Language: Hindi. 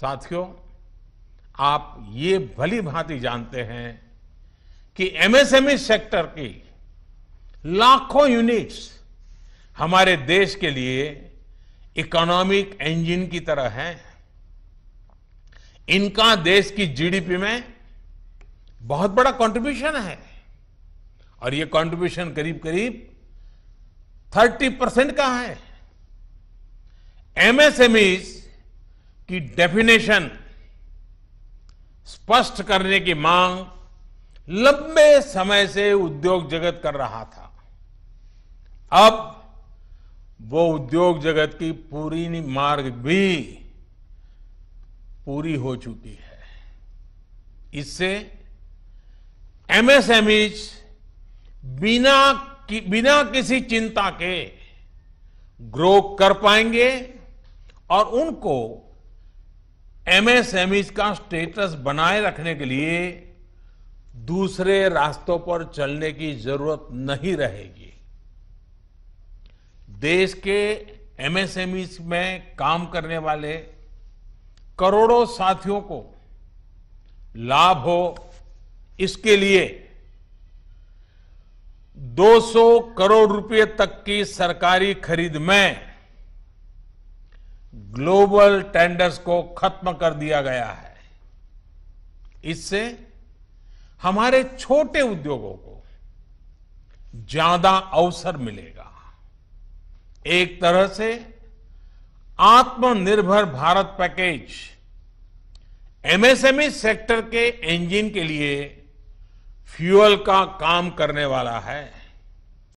साथियों आप ये भली भांति जानते हैं कि एमएसएमई e सेक्टर की लाखों यूनिट्स हमारे देश के लिए इकोनॉमिक इंजन की तरह हैं इनका देश की जीडीपी में बहुत बड़ा कंट्रीब्यूशन है और ये कंट्रीब्यूशन करीब करीब 30 परसेंट का है एमएसएमईज की डेफिनेशन स्पष्ट करने की मांग लंबे समय से उद्योग जगत कर रहा था अब वो उद्योग जगत की पूरी मार्ग भी पूरी हो चुकी है इससे एमएसएमईज e बिना कि, बिना किसी चिंता के ग्रो कर पाएंगे और उनको एमएसएमईज e का स्टेटस बनाए रखने के लिए दूसरे रास्तों पर चलने की जरूरत नहीं रहेगी देश के एमएसएमईज e में काम करने वाले करोड़ों साथियों को लाभ हो इसके लिए 200 करोड़ रुपए तक की सरकारी खरीद में ग्लोबल टेंडर्स को खत्म कर दिया गया है इससे हमारे छोटे उद्योगों को ज्यादा अवसर मिलेगा एक तरह से Aatmanirbhar Bharat package MSME sector के इंजन के लिए फ्यूल का काम करने वाला है